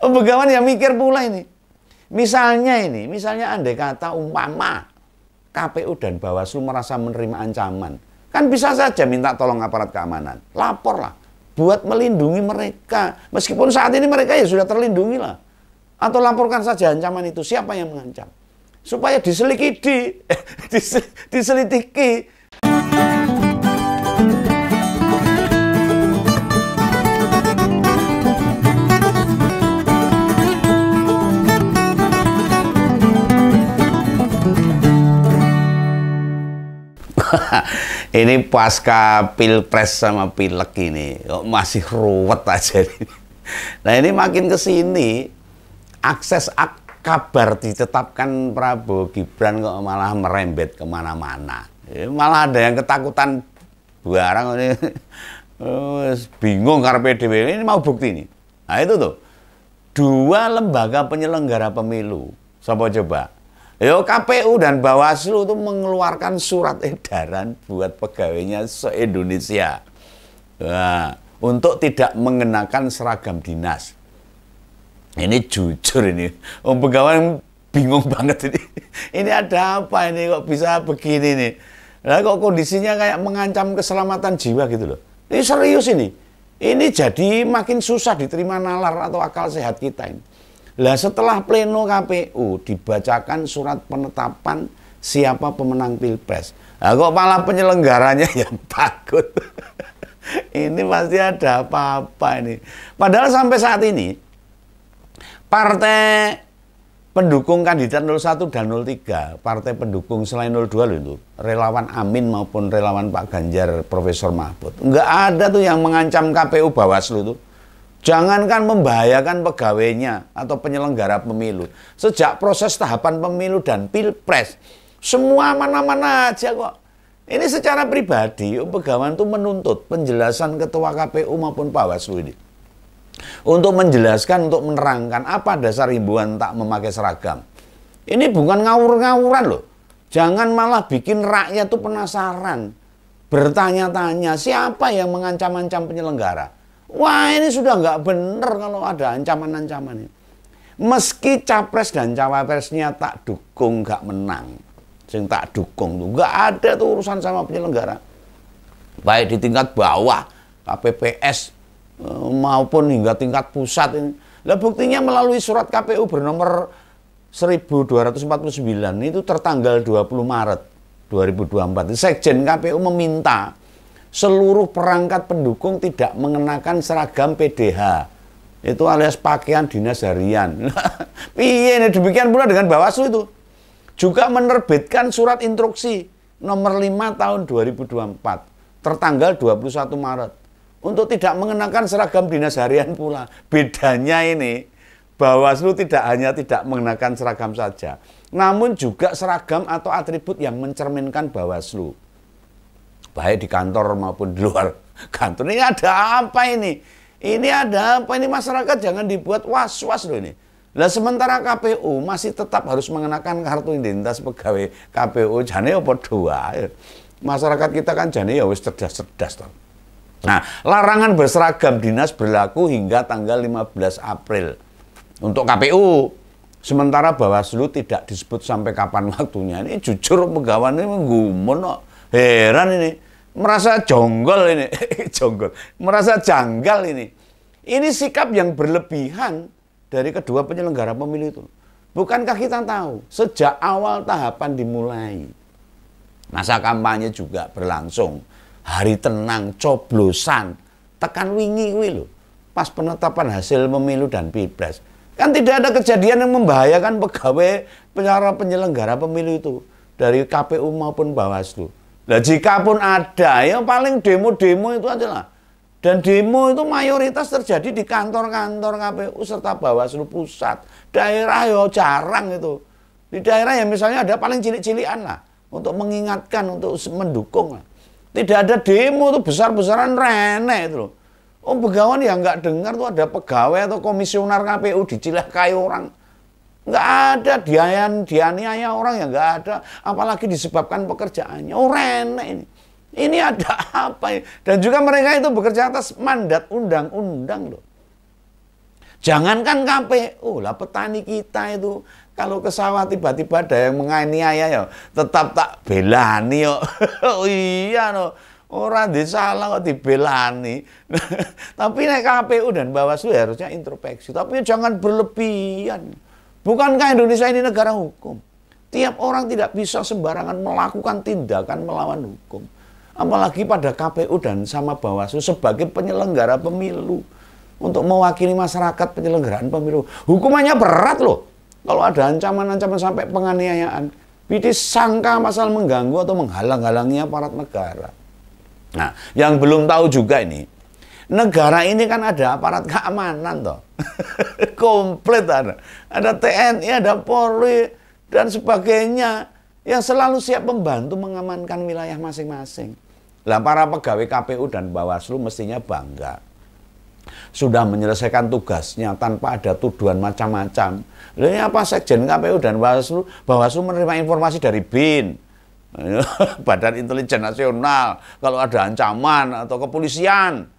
Oh, begawan ya mikir pula ini. Misalnya ini, misalnya andai kata umpama KPU dan Bawaslu merasa menerima ancaman, kan bisa saja minta tolong aparat keamanan. Laporlah buat melindungi mereka. Meskipun saat ini mereka ya sudah terlindungi lah. Atau laporkan saja ancaman itu, siapa yang mengancam? Supaya diselidiki, diselidiki ini pasca pilpres sama pilek ini kok masih ruwet aja ini. Nah ini makin ke sini akses ak kabar ditetapkan Prabowo Gibran kok malah merembet kemana-mana. Eh, malah ada yang ketakutan barang ini bingung karena PDW ini mau bukti ini. Nah itu tuh dua lembaga penyelenggara pemilu. Sopo coba? Yo KPU dan Bawaslu itu mengeluarkan surat edaran buat pegawainya se-Indonesia. Nah, untuk tidak mengenakan seragam dinas. Ini jujur ini. Om pegawai bingung banget ini. Ini ada apa ini kok bisa begini nih? Lah kok kondisinya kayak mengancam keselamatan jiwa gitu loh. Ini serius ini. Ini jadi makin susah diterima nalar atau akal sehat kita ini. Lah setelah pleno KPU dibacakan surat penetapan siapa pemenang Pilpres. Nah, kok malah penyelenggaranya yang takut. ini pasti ada apa-apa ini. Padahal sampai saat ini partai pendukung kandidat 01 dan 03, partai pendukung selain 02 itu, relawan Amin maupun relawan Pak Ganjar Profesor Mahfud. Enggak ada tuh yang mengancam KPU Bawaslu tuh Jangankan membahayakan pegawainya atau penyelenggara pemilu. Sejak proses tahapan pemilu dan pilpres, semua mana-mana aja kok. Ini secara pribadi, oh, pegawai itu menuntut penjelasan Ketua KPU maupun Pak Waslu ini. Untuk menjelaskan, untuk menerangkan apa dasar ribuan tak memakai seragam. Ini bukan ngawur-ngawuran loh. Jangan malah bikin rakyat tuh penasaran. Bertanya-tanya siapa yang mengancam-ancam penyelenggara Wah ini sudah nggak benar kalau ada ancaman-ancaman ini. Meski capres dan cawapresnya tak dukung nggak menang, sing tak dukung tuh nggak ada tuh urusan sama penyelenggara. Baik di tingkat bawah KPPS eh, maupun hingga tingkat pusat ini. Lah buktinya melalui surat KPU bernomor 1249 itu tertanggal 20 Maret 2024. Sekjen KPU meminta seluruh perangkat pendukung tidak mengenakan seragam PDH itu alias pakaian dinas harian. Iya Piye demikian pula dengan Bawaslu itu. Juga menerbitkan surat instruksi nomor 5 tahun 2024 tertanggal 21 Maret untuk tidak mengenakan seragam dinas harian pula. Bedanya ini Bawaslu tidak hanya tidak mengenakan seragam saja, namun juga seragam atau atribut yang mencerminkan Bawaslu baik di kantor maupun di luar kantor. Ini ada apa ini? Ini ada apa ini masyarakat jangan dibuat was-was loh ini. Lah sementara KPU masih tetap harus mengenakan kartu identitas pegawai KPU jane apa dua. Masyarakat kita kan jane ya wis cerdas-cerdas toh. Nah, larangan berseragam dinas berlaku hingga tanggal 15 April untuk KPU. Sementara Bawaslu tidak disebut sampai kapan waktunya. Ini jujur pegawai ini menggumun kok. Heran ini. Merasa jonggol ini. jonggol. Merasa janggal ini. Ini sikap yang berlebihan dari kedua penyelenggara pemilu itu. Bukankah kita tahu sejak awal tahapan dimulai. Masa kampanye juga berlangsung. Hari tenang, coblosan. Tekan wingi wilo Pas penetapan hasil pemilu dan pilpres. Kan tidak ada kejadian yang membahayakan pegawai penyelenggara pemilu itu dari KPU maupun Bawaslu. Nah jika pun ada, ya paling demo-demo itu aja lah. Dan demo itu mayoritas terjadi di kantor-kantor KPU serta Bawaslu pusat. Daerah ya jarang itu. Di daerah yang misalnya ada paling cilik-cilian lah. Untuk mengingatkan, untuk mendukung lah. Tidak ada demo itu besar-besaran rene itu loh. Oh pegawai yang nggak dengar tuh ada pegawai atau komisioner KPU kayu orang Nggak ada dian dianiaya orang yang nggak ada. Apalagi disebabkan pekerjaannya. Oh rene ini. Ini ada apa ini? Ya? Dan juga mereka itu bekerja atas mandat undang-undang loh. Jangankan KPU oh, lah petani kita itu kalau ke sawah tiba-tiba ada yang menganiaya ya tetap tak belani yo. oh iya no. Orang disalah kok dibelani. Tapi naik KPU dan Bawaslu harusnya introspeksi. Tapi jangan berlebihan. Bukankah Indonesia ini negara hukum? Tiap orang tidak bisa sembarangan melakukan tindakan melawan hukum. Apalagi pada KPU dan sama Bawaslu sebagai penyelenggara pemilu. Untuk mewakili masyarakat penyelenggaraan pemilu. Hukumannya berat loh. Kalau ada ancaman-ancaman sampai penganiayaan. sangka masal mengganggu atau menghalang-halangi aparat negara. Nah, yang belum tahu juga ini, negara ini kan ada aparat keamanan toh. komplit ada. Ada TNI, ada Polri, dan sebagainya yang selalu siap membantu mengamankan wilayah masing-masing. Lah para pegawai KPU dan Bawaslu mestinya bangga. Sudah menyelesaikan tugasnya tanpa ada tuduhan macam-macam. Ini apa Sekjen KPU dan Bawaslu? Bawaslu menerima informasi dari BIN. Badan Intelijen Nasional, kalau ada ancaman atau kepolisian,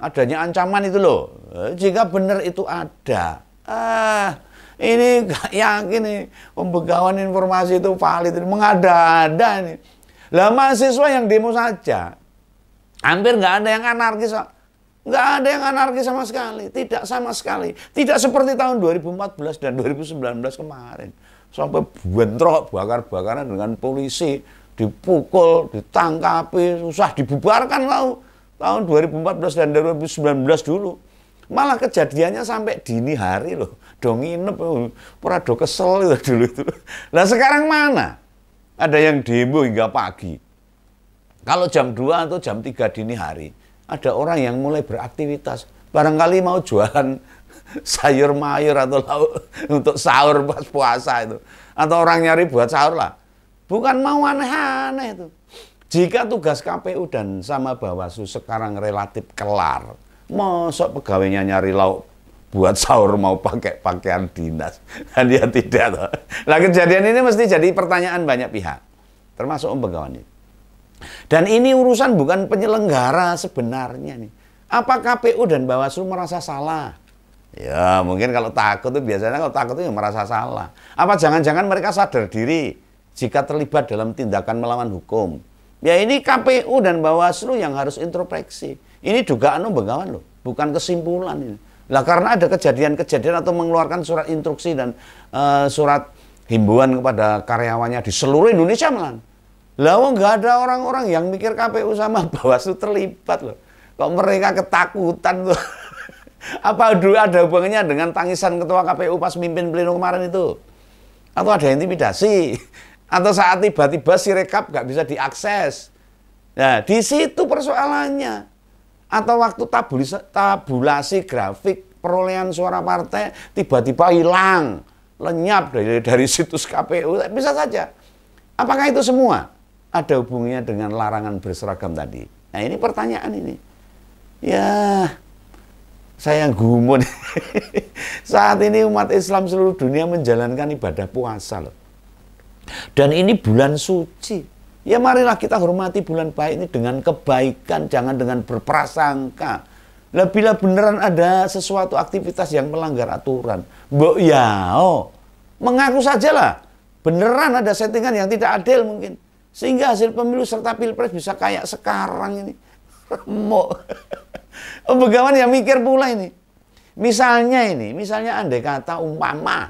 adanya ancaman itu loh. Eh, jika benar itu ada, ah ini gak yakin nih pembegawan informasi itu valid, mengada-ada nih. Lah mahasiswa yang demo saja, hampir nggak ada yang anarkis, nggak ada yang anarkis sama sekali, tidak sama sekali, tidak seperti tahun 2014 dan 2019 kemarin sampai bentrok bakar-bakaran dengan polisi, dipukul, ditangkapi, susah dibubarkan lalu tahun 2014 dan 2019 dulu. Malah kejadiannya sampai dini hari loh. Do pura oh, do kesel itu dulu itu. Nah sekarang mana? Ada yang demo hingga pagi. Kalau jam 2 atau jam 3 dini hari, ada orang yang mulai beraktivitas. Barangkali mau jualan sayur mayur atau lauk untuk sahur pas puasa itu. Atau orang nyari buat sahur lah. Bukan mau aneh-aneh itu. Jika tugas KPU dan sama Bawaslu sekarang relatif kelar, mosok pegawainya nyari lauk buat sahur mau pakai pakaian dinas dan dia tidak. tahu. Nah kejadian ini mesti jadi pertanyaan banyak pihak, termasuk Om Begawan itu. Dan ini urusan bukan penyelenggara sebenarnya nih. Apa KPU dan Bawaslu merasa salah? Ya mungkin kalau takut itu biasanya kalau takut itu ya merasa salah. Apa jangan-jangan mereka sadar diri jika terlibat dalam tindakan melawan hukum? Ya ini KPU dan Bawaslu yang harus introspeksi. Ini dugaan begawan loh, bukan kesimpulan ini. Lah karena ada kejadian-kejadian atau mengeluarkan surat instruksi dan uh, surat himbauan kepada karyawannya di seluruh Indonesia malah. Lah nggak ada orang-orang yang mikir KPU sama Bawaslu terlibat loh. Kok mereka ketakutan tuh. Apa dulu ada hubungannya dengan tangisan ketua KPU pas mimpin pleno kemarin itu? Atau ada intimidasi? atau saat tiba-tiba si rekap nggak bisa diakses. Nah, di situ persoalannya. Atau waktu tabulasi, tabulasi grafik perolehan suara partai tiba-tiba hilang, lenyap dari, dari situs KPU, bisa saja. Apakah itu semua ada hubungannya dengan larangan berseragam tadi? Nah, ini pertanyaan ini. Ya, saya gumun. Saat ini umat Islam seluruh dunia menjalankan ibadah puasa loh. Dan ini bulan suci. Ya marilah kita hormati bulan baik ini dengan kebaikan, jangan dengan berprasangka. Lah bila beneran ada sesuatu aktivitas yang melanggar aturan, mbok ya oh, mengaku sajalah. Beneran ada settingan yang tidak adil mungkin. Sehingga hasil pemilu serta pilpres bisa kayak sekarang ini. Mbok. Om bagaimana yang mikir pula ini. Misalnya ini, misalnya andai kata umpama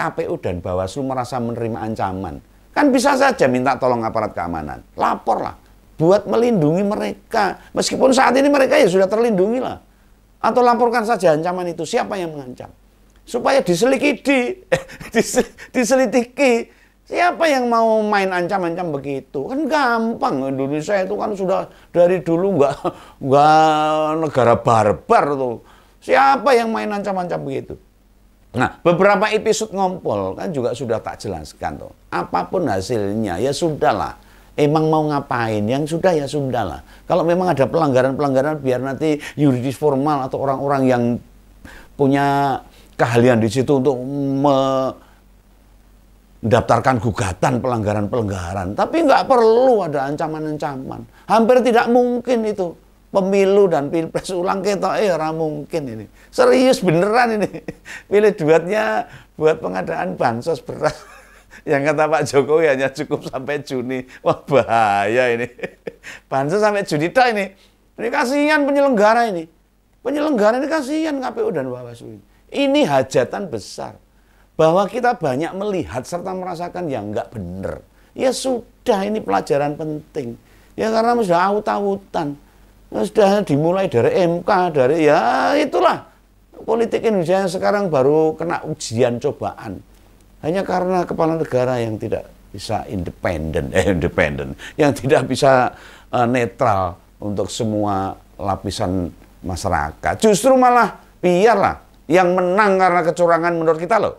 KPU dan Bawaslu merasa menerima ancaman, kan bisa saja minta tolong aparat keamanan. Laporlah buat melindungi mereka. Meskipun saat ini mereka ya sudah terlindungi lah. Atau laporkan saja ancaman itu. Siapa yang mengancam? Supaya diselidiki, diselidiki. Siapa yang mau main ancam-ancam begitu? Kan gampang. Indonesia itu kan sudah dari dulu nggak nggak negara barbar tuh. Siapa yang main ancam-ancam begitu? Nah, beberapa episode ngompol kan juga sudah tak jelaskan tuh. Apapun hasilnya ya sudahlah. Emang mau ngapain? Yang sudah ya sudahlah. Kalau memang ada pelanggaran-pelanggaran biar nanti yuridis formal atau orang-orang yang punya keahlian di situ untuk mendaftarkan gugatan pelanggaran-pelanggaran. Tapi nggak perlu ada ancaman-ancaman. Hampir tidak mungkin itu pemilu dan pilpres ulang kita eh orang mungkin ini serius beneran ini pilih duetnya buat pengadaan bansos beras yang kata Pak Jokowi hanya cukup sampai Juni wah bahaya ini bansos sampai Juni dah ini ini kasihan penyelenggara ini penyelenggara ini kasihan KPU dan Bawaslu ini ini hajatan besar bahwa kita banyak melihat serta merasakan yang nggak bener ya sudah ini pelajaran penting ya karena sudah aut-autan Nah, sudah dimulai dari MK, dari ya itulah politik Indonesia yang sekarang baru kena ujian cobaan. Hanya karena kepala negara yang tidak bisa independen, eh, independen, yang tidak bisa uh, netral untuk semua lapisan masyarakat. Justru malah biarlah yang menang karena kecurangan menurut kita loh.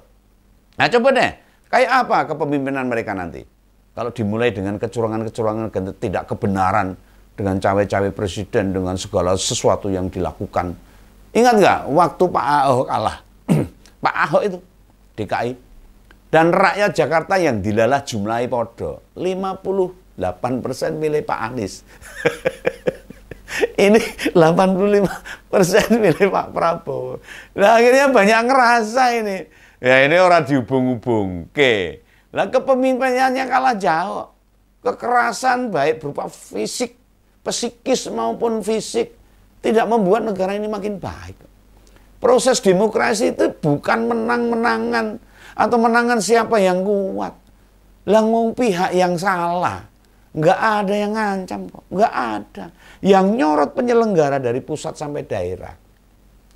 Nah coba deh, kayak apa kepemimpinan mereka nanti? Kalau dimulai dengan kecurangan-kecurangan tidak kebenaran, dengan cawe-cawe presiden dengan segala sesuatu yang dilakukan. Ingat nggak waktu Pak Ahok kalah? Pak Ahok itu DKI dan rakyat Jakarta yang dilalah jumlahi podo 58 persen milih Pak Anies. Ini 85 persen milih Pak Prabowo. Nah akhirnya banyak ngerasa ini. Ya ini orang dihubung-hubung. Oke. Lah kepemimpinannya kalah jauh. Kekerasan baik berupa fisik psikis maupun fisik tidak membuat negara ini makin baik. Proses demokrasi itu bukan menang-menangan atau menangan siapa yang kuat. Langung pihak yang salah. Nggak ada yang ngancam kok. Nggak ada. Yang nyorot penyelenggara dari pusat sampai daerah.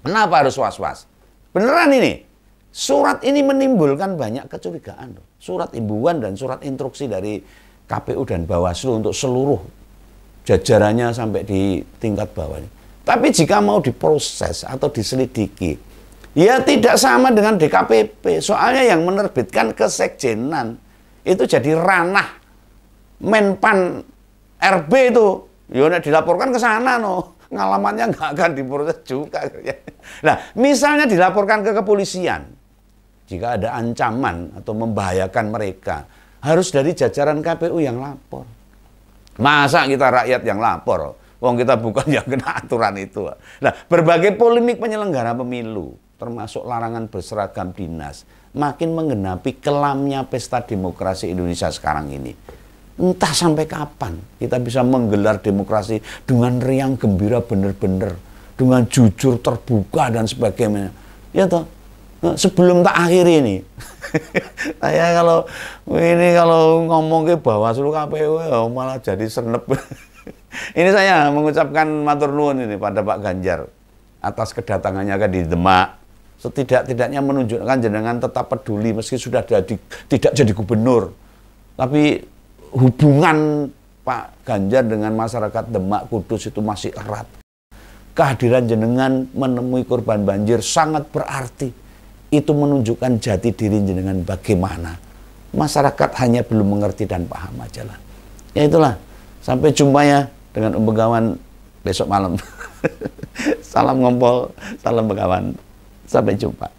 Kenapa harus was-was? Beneran ini. Surat ini menimbulkan banyak kecurigaan. Surat imbuan dan surat instruksi dari KPU dan Bawaslu untuk seluruh jajarannya sampai di tingkat bawah. Tapi jika mau diproses atau diselidiki, ya tidak sama dengan DKPP. Soalnya yang menerbitkan kesekjenan itu jadi ranah Menpan RB itu. Ya dilaporkan ke sana no. Ngalamannya nggak akan diproses juga. Nah, misalnya dilaporkan ke kepolisian. Jika ada ancaman atau membahayakan mereka, harus dari jajaran KPU yang lapor. Masa kita rakyat yang lapor? Wong kita bukan yang kena aturan itu. Nah, berbagai polemik penyelenggara pemilu, termasuk larangan berseragam dinas, makin menggenapi kelamnya pesta demokrasi Indonesia sekarang ini. Entah sampai kapan kita bisa menggelar demokrasi dengan riang gembira benar-benar, dengan jujur terbuka dan sebagainya. Ya toh, sebelum tak akhiri ini saya kalau ini kalau ngomong ke Bawaslu KPU ya malah jadi senep ini saya mengucapkan matur nuwun ini pada Pak Ganjar atas kedatangannya ke di Demak setidak-tidaknya menunjukkan jenengan tetap peduli meski sudah jadi tidak jadi gubernur tapi hubungan Pak Ganjar dengan masyarakat Demak Kudus itu masih erat kehadiran jenengan menemui korban banjir sangat berarti itu menunjukkan jati diri dengan bagaimana. Masyarakat hanya belum mengerti dan paham aja lah. Ya itulah. Sampai jumpa ya dengan Begawan besok malam. salam ngompol, salam Begawan. Sampai jumpa.